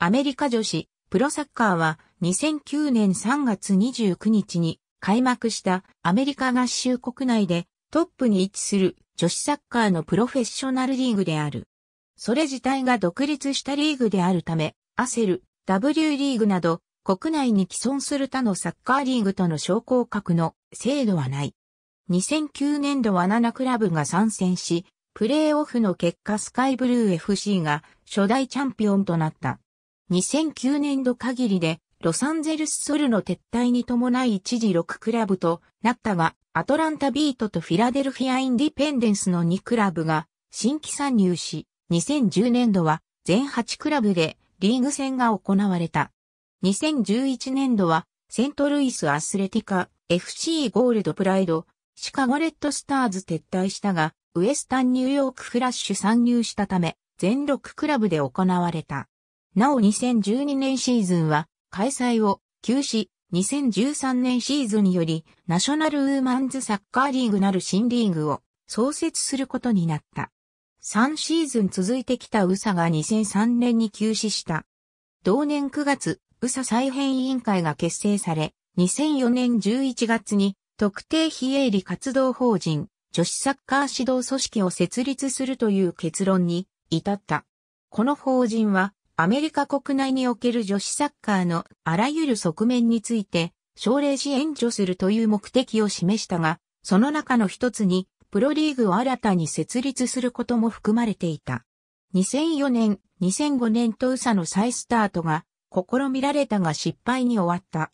アメリカ女子プロサッカーは2009年3月29日に開幕したアメリカ合衆国内でトップに位置する女子サッカーのプロフェッショナルリーグである。それ自体が独立したリーグであるため、アセル、W リーグなど国内に既存する他のサッカーリーグとの昇降格の制度はない。2009年度は7クラブが参戦し、プレーオフの結果スカイブルー FC が初代チャンピオンとなった。2009年度限りで、ロサンゼルスソルの撤退に伴い一時6クラブとなったが、アトランタビートとフィラデルフィアインディペンデンスの2クラブが新規参入し、2010年度は全8クラブでリーグ戦が行われた。2011年度はセントルイスアスレティカ、FC ゴールドプライド、シカゴレッドスターズ撤退したが、ウエスタンニューヨークフラッシュ参入したため、全6クラブで行われた。なお2012年シーズンは開催を休止、2013年シーズンによりナショナルウーマンズサッカーリーグなる新リーグを創設することになった。3シーズン続いてきたウサが2003年に休止した。同年9月、ウサ再編委員会が結成され、2004年11月に特定非営利活動法人女子サッカー指導組織を設立するという結論に至った。この法人はアメリカ国内における女子サッカーのあらゆる側面について、奨励し援助するという目的を示したが、その中の一つに、プロリーグを新たに設立することも含まれていた。2004年、2005年とウサの再スタートが、試みられたが失敗に終わった。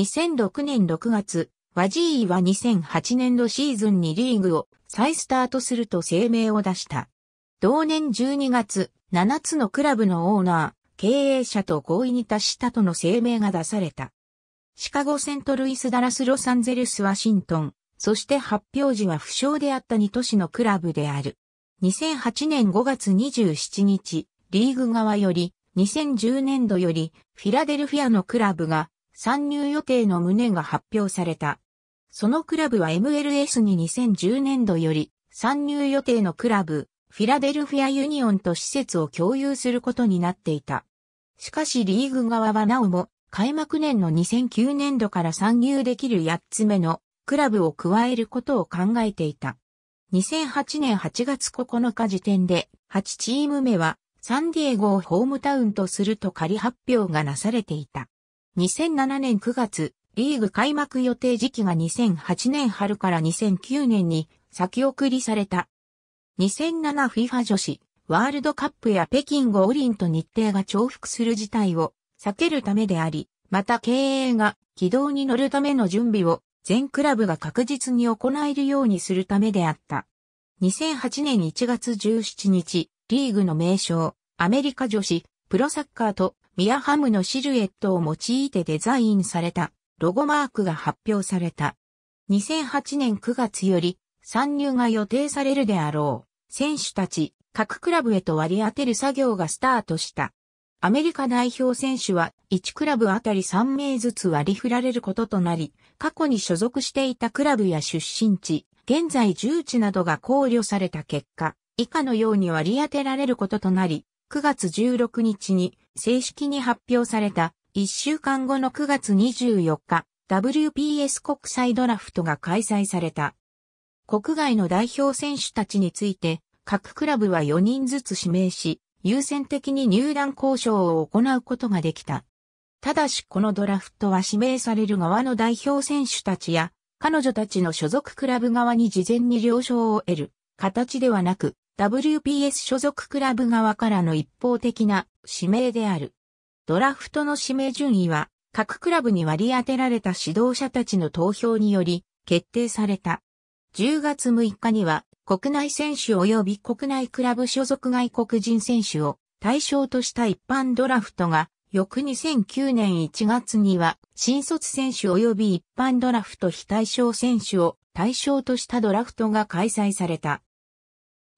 2006年6月、ワジーイは2008年度シーズンにリーグを再スタートすると声明を出した。同年12月、7つのクラブのオーナー、経営者と合意に達したとの声明が出された。シカゴセントルイスダラスロサンゼルスワシントン、そして発表時は不詳であった2都市のクラブである。2008年5月27日、リーグ側より、2010年度より、フィラデルフィアのクラブが、参入予定の旨が発表された。そのクラブは MLS に2010年度より、参入予定のクラブ、フィラデルフィアユニオンと施設を共有することになっていた。しかしリーグ側はなおも開幕年の2009年度から参入できる8つ目のクラブを加えることを考えていた。2008年8月9日時点で8チーム目はサンディエゴをホームタウンとすると仮発表がなされていた。2007年9月、リーグ開幕予定時期が2008年春から2009年に先送りされた2007 FIFA 女子ワールドカップや北京五輪と日程が重複する事態を避けるためであり、また経営が軌道に乗るための準備を全クラブが確実に行えるようにするためであった。2008年1月17日、リーグの名称、アメリカ女子、プロサッカーとミアハムのシルエットを用いてデザインされたロゴマークが発表された。2008年9月より参入が予定されるであろう、選手たち、各クラブへと割り当てる作業がスタートした。アメリカ代表選手は1クラブあたり3名ずつ割り振られることとなり、過去に所属していたクラブや出身地、現在重地などが考慮された結果、以下のように割り当てられることとなり、9月16日に正式に発表された1週間後の9月24日、WPS 国際ドラフトが開催された。国外の代表選手たちについて、各クラブは4人ずつ指名し、優先的に入団交渉を行うことができた。ただしこのドラフトは指名される側の代表選手たちや、彼女たちの所属クラブ側に事前に了承を得る形ではなく、WPS 所属クラブ側からの一方的な指名である。ドラフトの指名順位は、各クラブに割り当てられた指導者たちの投票により決定された。10月6日には国内選手及び国内クラブ所属外国人選手を対象とした一般ドラフトが翌2009年1月には新卒選手及び一般ドラフト非対象選手を対象としたドラフトが開催された。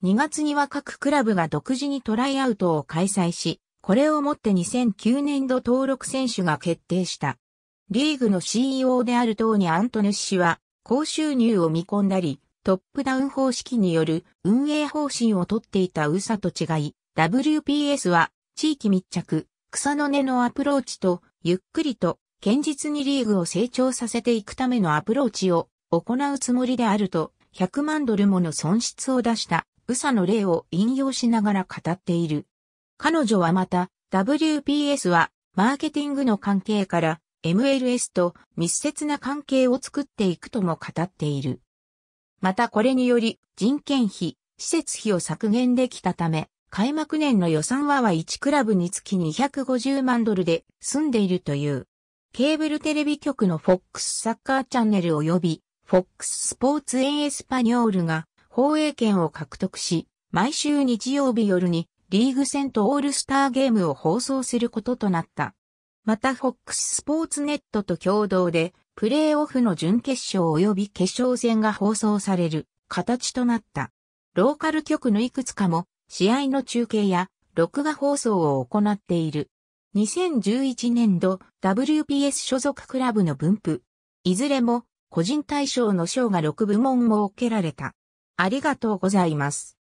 2月には各クラブが独自にトライアウトを開催し、これをもって2009年度登録選手が決定した。リーグの CEO であるトーニ・アントヌス氏は、高収入を見込んだり、トップダウン方式による運営方針をとっていたウサと違い、WPS は地域密着、草の根のアプローチと、ゆっくりと堅実にリーグを成長させていくためのアプローチを行うつもりであると、100万ドルもの損失を出したウサの例を引用しながら語っている。彼女はまた、WPS はマーケティングの関係から MLS と密接な関係を作っていくとも語っている。またこれにより人件費、施設費を削減できたため、開幕年の予算はは1クラブにつき250万ドルで済んでいるという。ケーブルテレビ局の FOX サッカーチャンネル及び FOX スポーツエンエスパニョールが放映権を獲得し、毎週日曜日夜にリーグ戦とオールスターゲームを放送することとなった。また FOX スポーツネットと共同で、プレーオフの準決勝及び決勝戦が放送される形となった。ローカル局のいくつかも試合の中継や録画放送を行っている。2011年度 WPS 所属クラブの分布。いずれも個人対象の賞が6部門を受けられた。ありがとうございます。